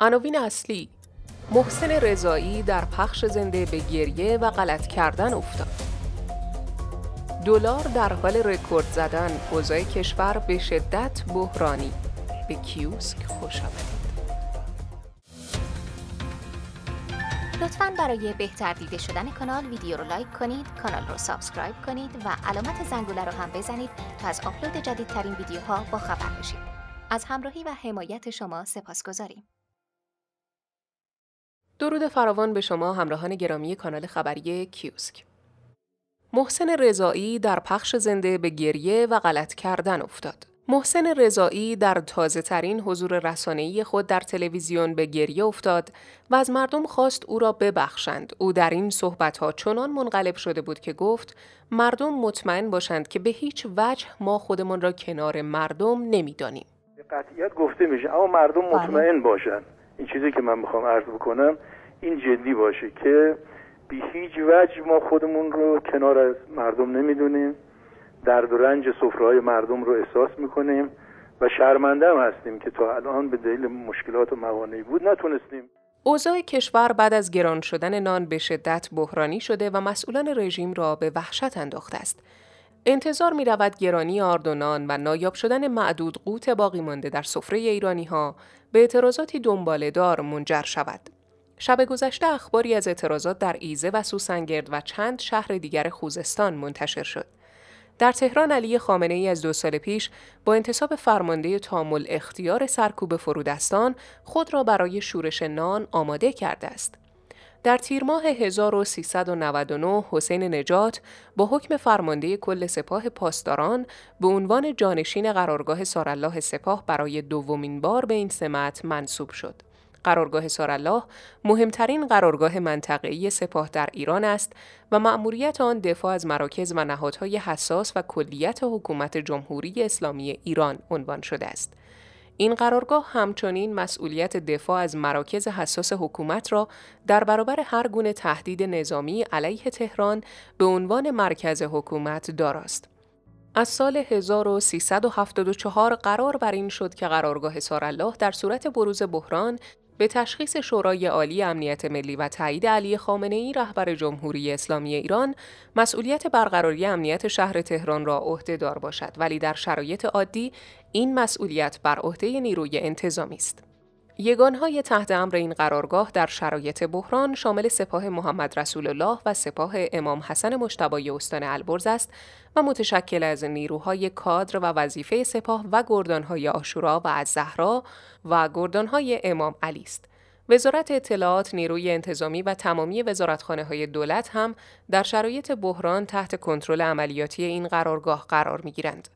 عناوین اصلی محسن رضایی در پخش زنده به گریه و غلط کردن افتاد دلار در حال رکورد زدن اوضاع کشور به شدت بحرانی به کیوسک خوش آمدید لطفا برای بهتر دیده شدن کانال ویدیو رو لایک کنید کانال رو سابسکرایب کنید و علامت زنگوله رو هم بزنید تا از آپلود جدیدترین ویدیوها با خبر بشید از همراهی و حمایت شما سپاس درود فراوان به شما همراهان گرامی کانال خبری کیوسک. محسن رضایی در پخش زنده به گریه و غلط کردن افتاد. محسن رضایی در تازه ترین حضور رسانه‌ای خود در تلویزیون به گریه افتاد و از مردم خواست او را ببخشند. او در این صحبتها چنان منقلب شده بود که گفت مردم مطمئن باشند که به هیچ وجه ما خودمان را کنار مردم نمیدانیم. قطعیت گفته میشه اما مردم بله. مطمئن باشند. این چیزی که من میخوام عرض بکنم این جدی باشه که به هیچ وجه ما خودمون رو کنار از مردم نمیدونیم درد و رنج سفرهای مردم رو احساس میکنیم و شرمنده هم هستیم که تا الان به دلیل مشکلات و موانعی بود نتونستیم اوضاع کشور بعد از گران شدن نان به شدت بحرانی شده و مسئولان رژیم را به وحشت انداخته است. انتظار می رود گرانی آردنان و نایاب شدن معدود قوت باقی مانده در سفره ایرانی ها به اعتراضاتی دار منجر شود. شب گذشته اخباری از اعتراضات در ایزه و سوسنگرد و چند شهر دیگر خوزستان منتشر شد. در تهران علی خامنه ای از دو سال پیش با انتصاب فرمانده تامل اختیار سرکوب فرودستان خود را برای شورش نان آماده کرده است. در تیر ماه 1399 حسین نجات با حکم فرمانده کل سپاه پاسداران به عنوان جانشین قرارگاه سارالله سپاه برای دومین بار به این سمت منصوب شد. قرارگاه سارالله مهمترین قرارگاه منطقه‌ای سپاه در ایران است و مأموریت آن دفاع از مراکز و نهادهای حساس و کلیت حکومت جمهوری اسلامی ایران عنوان شده است. این قرارگاه همچنین مسئولیت دفاع از مراکز حساس حکومت را در برابر هر گونه تهدید نظامی علیه تهران به عنوان مرکز حکومت داراست. از سال 1374 قرار بر این شد که قرارگاه سارالله در صورت بروز بحران به تشخیص شورای عالی امنیت ملی و تایید علی خامنه ای رهبر جمهوری اسلامی ایران مسئولیت برقراری امنیت شهر تهران را عهده دار باشد ولی در شرایط عادی این مسئولیت بر عهده نیروی انتظامی است. یگانهای تحت امر این قرارگاه در شرایط بحران شامل سپاه محمد رسول الله و سپاه امام حسن مشتبای استان البرز است و متشکل از نیروهای کادر و وظیفه سپاه و گردانهای آشورا و از زهرا و گردانهای امام علی است. وزارت اطلاعات نیروی انتظامی و تمامی وزارتخانه های دولت هم در شرایط بحران تحت کنترل عملیاتی این قرارگاه قرار می گیرند.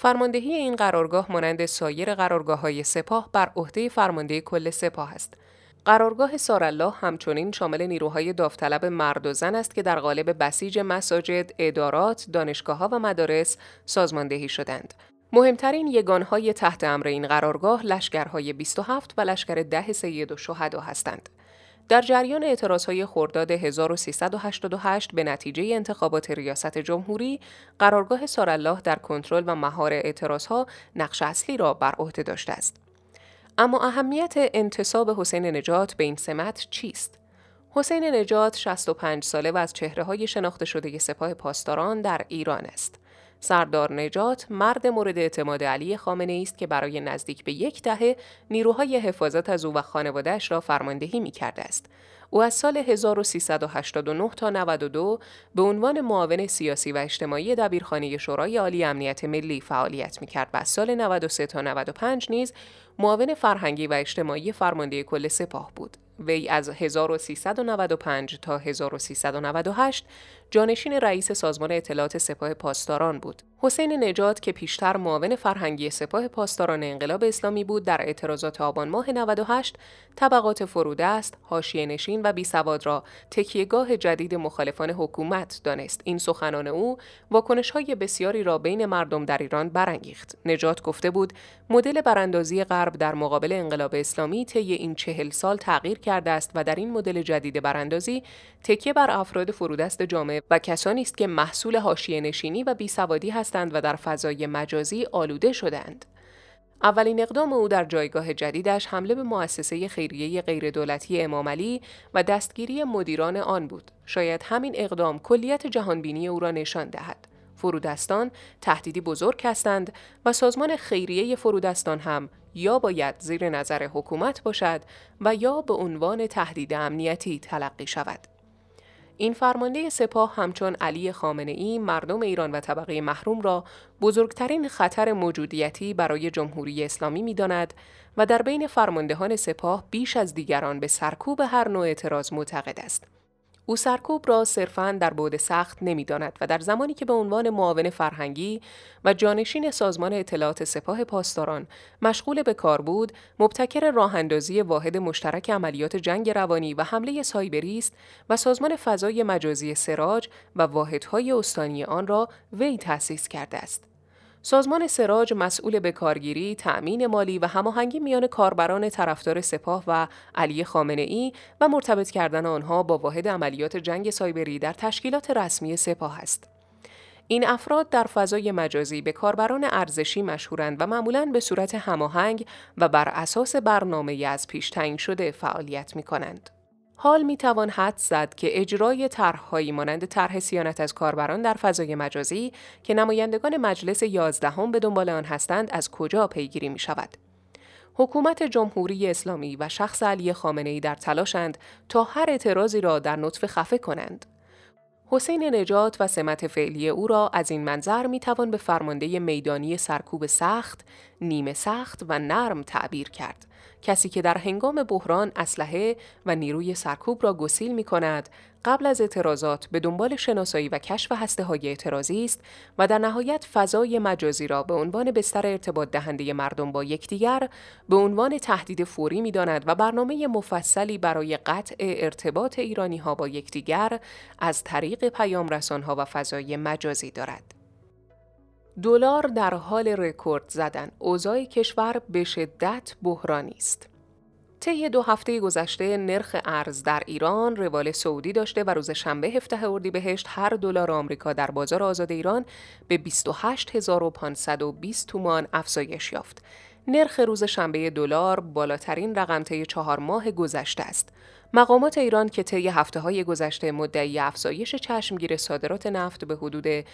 فرماندهی این قرارگاه مانند سایر قرارگاه های سپاه بر عهده فرمانده کل سپاه است. قرارگاه سارالله همچنین شامل نیروهای داوطلب مرد و زن است که در قالب بسیج مساجد، ادارات، ها و مدارس سازماندهی شدند. مهمترین یگانهای تحت امر این قرارگاه لشکرهای 27 و لشکر ده سید و شهدا هستند. در جریان های خرداد 1388 به نتیجه انتخابات ریاست جمهوری، قرارگاه سارالله در کنترل و مهار اعتراضها نقش اصلی را بر عهده داشته است. اما اهمیت انتصاب حسین نجات به این سمت چیست؟ حسین نجات 65 ساله و از چهره های شناخته شده سپاه پاسداران در ایران است. سردار نجات مرد مورد اعتماد علی خامنه است که برای نزدیک به یک دهه نیروهای حفاظت از او و خانوادهش را فرماندهی می کرده است. او از سال 1389 تا 92 به عنوان معاون سیاسی و اجتماعی دبیرخانه شورای عالی امنیت ملی فعالیت کرد و از سال 93 تا 95 نیز معاون فرهنگی و اجتماعی فرمانده کل سپاه بود. وی از 1395 تا 1398 جانشین رئیس سازمان اطلاعات سپاه پاسداران بود. حسین نجات که پیشتر معاون فرهنگی سپاه پاسداران انقلاب اسلامی بود در اعتراضات آبان ماه 98 طبقات فروده است، حاشیه نشین و بی سواد را تکیهگاه جدید مخالفان حکومت دانست. این سخنان او واکنش های بسیاری را بین مردم در ایران برانگیخت. نجات گفته بود مدل براندازی غرب در مقابل انقلاب اسلامی طی این چهل سال تغییر کرده است و در این مدل جدید براندازی تکیه بر افراد فرودست جامعه و کسانی است که محصول حاشیه نشینی و بیسوادی هستند و در فضای مجازی آلوده شدند. اولین اقدام او در جایگاه جدیدش حمله به مؤسسه خیریه غیردولتی امام و دستگیری مدیران آن بود. شاید همین اقدام کلیت جهانبینی او را نشان دهد. فرودستان تهدیدی بزرگ هستند و سازمان خیریه فرودستان هم یا باید زیر نظر حکومت باشد و یا به عنوان تهدید امنیتی تلقی شود. این فرمانده سپاه همچون علی خامنه ای مردم ایران و طبقه محروم را بزرگترین خطر موجودیتی برای جمهوری اسلامی می داند و در بین فرماندهان سپاه بیش از دیگران به سرکوب هر نوع اعتراض معتقد است. او سرکوب را صرفاً در بعد سخت داند و در زمانی که به عنوان معاون فرهنگی و جانشین سازمان اطلاعات سپاه پاسداران مشغول به کار بود، مبتکر راهاندازی واحد مشترک عملیات جنگ روانی و حمله سایبری است و سازمان فضای مجازی سراج و واحدهای استانی آن را وی تأسیس کرده است. سازمان سراج مسئول به کارگیری، تأمین مالی و هماهنگی میان کاربران طرفدار سپاه و علی خامنه ای و مرتبط کردن آنها با واحد عملیات جنگ سایبری در تشکیلات رسمی سپاه است. این افراد در فضای مجازی به کاربران ارزشی مشهورند و معمولا به صورت هماهنگ و بر اساس برنامه از پیش تعیین شده فعالیت می کنند. حال می توان حد زد که اجرای طرحهایی مانند طرح سیانت از کاربران در فضای مجازی که نمایندگان مجلس یازدهم به دنبال آن هستند از کجا پیگیری می شود. حکومت جمهوری اسلامی و شخص علی خامنه ای در تلاشند تا هر اعتراضی را در نطفه خفه کنند. حسین نجات و سمت فعلی او را از این منظر می توان به فرمانده میدانی سرکوب سخت، نیمه سخت و نرم تعبیر کرد. کسی که در هنگام بحران اسلحه و نیروی سرکوب را گسیل می کند، قبل از اعتراضات به دنبال شناسایی و کشف هسته های اعتراضی است و در نهایت فضای مجازی را به عنوان بستر ارتباط دهنده مردم با یکدیگر به عنوان تهدید فوری می داند و برنامه مفصلی برای قطع ارتباط ایرانی ها با یکدیگر از طریق پیام رسان ها و فضای مجازی دارد. دلار در حال رکورد زدن اوضاع کشور به شدت بحرانی است طی دو هفته گذشته نرخ ارز در ایران روال سعودی داشته و روز شنبه هفته بهشت هر دلار آمریکا در بازار آزاد ایران به 28520 تومان افزایش یافت نرخ روز شنبه دلار بالاترین رقم طی چهار ماه گذشته است. مقامات ایران که طی هفته های گذشته مدعی افزایش چشمگیر صادرات نفت به حدود 1.5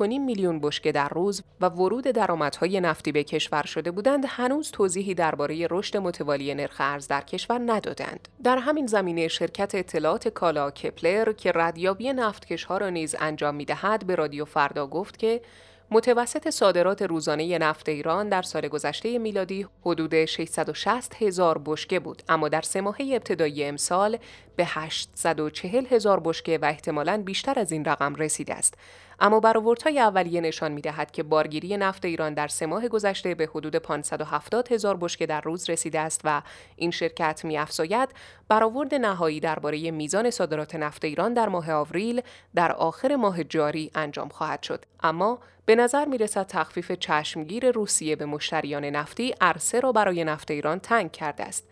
میلیون بشکه در روز و ورود درآمدهای نفتی به کشور شده بودند هنوز توضیحی درباره رشد متوالی نرخ ارز در کشور ندادند در همین زمینه شرکت اطلاعات کالا کپلر که ردیابی نفتکشها را نیز انجام میدهد به رادیو فردا گفت که متوسط صادرات روزانه نفت ایران در سال گذشته میلادی حدود 660 هزار بشکه بود اما در سه ماهه ابتدایی امسال به 840 هزار بشکه و احتمالاً بیشتر از این رقم رسیده است. اما برآوردهای اولیه نشان دهد که بارگیری نفت ایران در سه ماه گذشته به حدود 570 هزار بشکه در روز رسیده است و این شرکت میافزاید برآورد نهایی درباره میزان صادرات نفت ایران در ماه آوریل در آخر ماه جاری انجام خواهد شد اما به نظر می رسد تخفیف چشمگیر روسیه به مشتریان نفتی عرصه را برای نفت ایران تنگ کرده است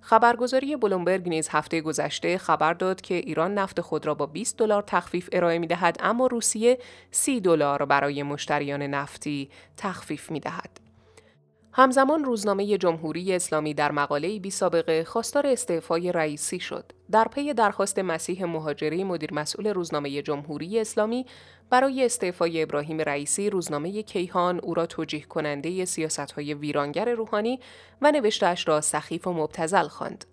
خبرگزاری بلومبرگ نیز هفته گذشته خبر داد که ایران نفت خود را با 20 دلار تخفیف ارائه می دهد اما روسیه 30 دلار برای مشتریان نفتی تخفیف می دهد. همزمان روزنامه جمهوری اسلامی در مقاله بی سابقه خواستار استعفای رئیسی شد. در پی درخواست مسیح مهاجری مدیر مسئول روزنامه جمهوری اسلامی برای استعفای ابراهیم رئیسی روزنامه کیهان او را توجیه کننده سیاست های ویرانگر روحانی و نوشتهاش را سخیف و مبتزل خواند.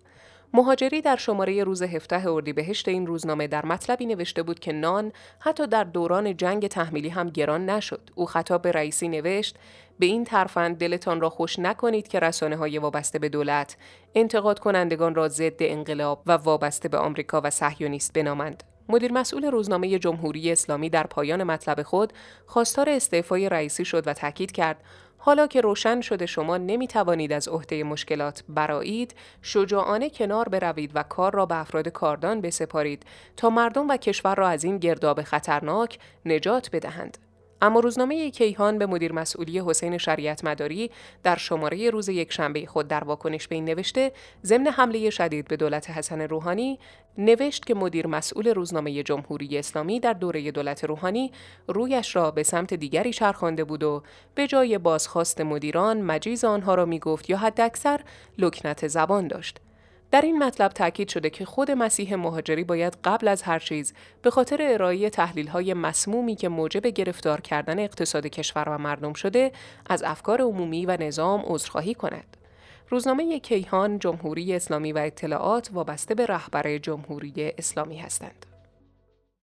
مهاجری در شماره روز 17 اردیبهشت این روزنامه در مطلبی نوشته بود که نان حتی در دوران جنگ تحمیلی هم گران نشد. او خطاب به رئیسی نوشت به این ترفند دلتان را خوش نکنید که رسانه های وابسته به دولت انتقاد کنندگان را ضد انقلاب و وابسته به آمریکا و صهیونیست بنامند. مدیر مسئول روزنامه جمهوری اسلامی در پایان مطلب خود خواستار استعفای رئیسی شد و تاکید کرد حالا که روشن شده شما نمی توانید از عهده مشکلات برایید، شجاعانه کنار بروید و کار را به افراد کاردان بسپارید تا مردم و کشور را از این گرداب خطرناک نجات بدهند. اما روزنامه کیهان به مدیر مسئولی حسین شریعت مداری در شماره روز یک شنبه خود در واکنش به این نوشته ضمن حمله شدید به دولت حسن روحانی نوشت که مدیر مسئول روزنامه جمهوری اسلامی در دوره دولت روحانی رویش را به سمت دیگری چرخانده بود و به جای بازخواست مدیران مجیز آنها را می گفت یا حداکثر لکنت زبان داشت در این مطلب تاکید شده که خود مسیح مهاجری باید قبل از هر چیز به خاطر ارائه تحلیل های مسمومی که موجب گرفتار کردن اقتصاد کشور و مردم شده از افکار عمومی و نظام عذرخواهی کند. روزنامه کیهان جمهوری اسلامی و اطلاعات وابسته به رهبر جمهوری اسلامی هستند.